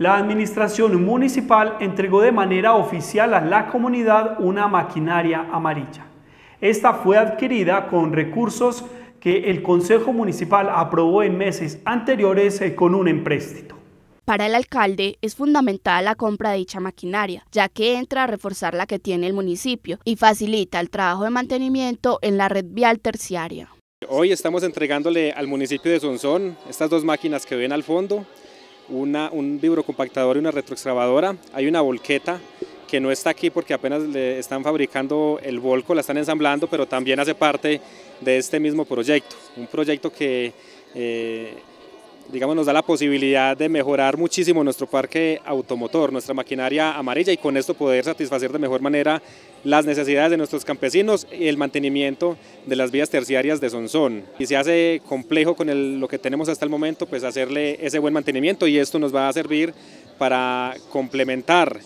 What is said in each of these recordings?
La administración municipal entregó de manera oficial a la comunidad una maquinaria amarilla. Esta fue adquirida con recursos que el Consejo Municipal aprobó en meses anteriores eh, con un empréstito. Para el alcalde es fundamental la compra de dicha maquinaria, ya que entra a reforzar la que tiene el municipio y facilita el trabajo de mantenimiento en la red vial terciaria. Hoy estamos entregándole al municipio de Sonsón estas dos máquinas que ven al fondo, una, un vibrocompactador y una retroexcavadora. Hay una volqueta que no está aquí porque apenas le están fabricando el volco, la están ensamblando, pero también hace parte de este mismo proyecto. Un proyecto que eh, digamos, nos da la posibilidad de mejorar muchísimo nuestro parque automotor, nuestra maquinaria amarilla y con esto poder satisfacer de mejor manera las necesidades de nuestros campesinos y el mantenimiento de las vías terciarias de Sonzón. Y se hace complejo con lo que tenemos hasta el momento, pues hacerle ese buen mantenimiento y esto nos va a servir para complementar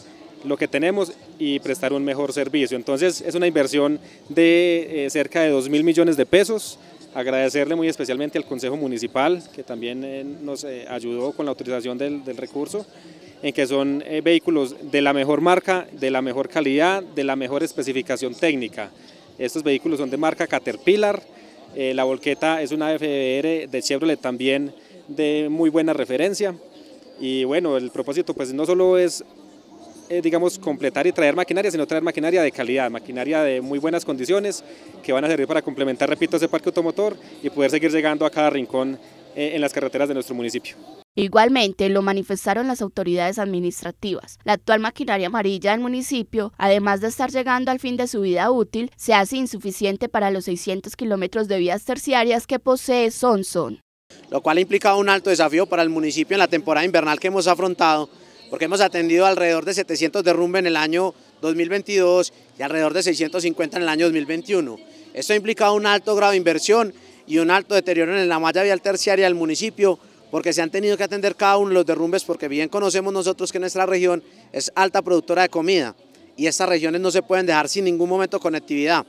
lo que tenemos y prestar un mejor servicio. Entonces es una inversión de eh, cerca de 2 mil millones de pesos Agradecerle muy especialmente al Consejo Municipal, que también eh, nos eh, ayudó con la autorización del, recurso, en que son eh, vehículos de la mejor marca, de la mejor calidad, de la mejor especificación técnica. Estos vehículos son de marca Caterpillar, la volqueta es una FBR de Chevrolet también de muy buena referencia. Y bueno, el propósito pues no solo es eh, digamos, completar y traer maquinaria, sino traer maquinaria de calidad, maquinaria de muy buenas condiciones que van a servir para complementar, repito, ese parque automotor y poder seguir llegando a cada rincón eh, en las carreteras de nuestro municipio. Igualmente lo manifestaron las autoridades administrativas. La actual maquinaria amarilla del municipio, además de estar llegando al fin de su vida útil, se hace insuficiente para los 600 kilómetros de vías terciarias que posee Sonson. Lo cual ha implicado un alto desafío para el municipio en la temporada invernal que hemos afrontado, porque hemos atendido alrededor de 700 derrumbes en el año 2022 y alrededor de 650 en el año 2021. Esto ha implicado un alto grado de inversión y un alto deterioro en la malla vial terciaria del municipio, porque se han tenido que atender cada uno de los derrumbes, porque bien conocemos nosotros que nuestra región es alta productora de comida y estas regiones no se pueden dejar sin ningún momento conectividad.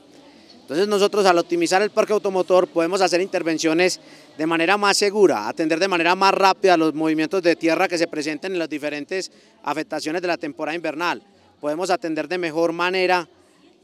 Entonces nosotros al optimizar el parque automotor podemos hacer intervenciones de manera más segura, atender de manera más rápida los movimientos de tierra que se presenten en las diferentes afectaciones de la temporada invernal. Podemos atender de mejor manera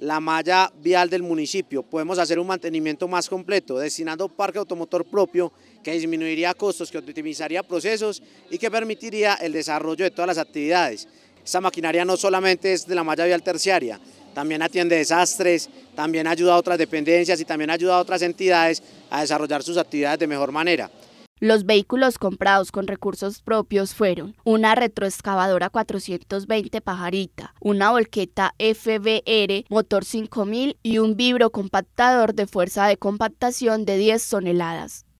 la malla vial del municipio, podemos hacer un mantenimiento más completo, destinando parque automotor propio que disminuiría costos, que optimizaría procesos y que permitiría el desarrollo de todas las actividades. Esta maquinaria no solamente es de la malla vial terciaria, también atiende desastres, también ayuda a otras dependencias y también ayuda a otras entidades a desarrollar sus actividades de mejor manera. Los vehículos comprados con recursos propios fueron una retroexcavadora 420 pajarita, una volqueta FBR motor 5000 y un vibro compactador de fuerza de compactación de 10 toneladas.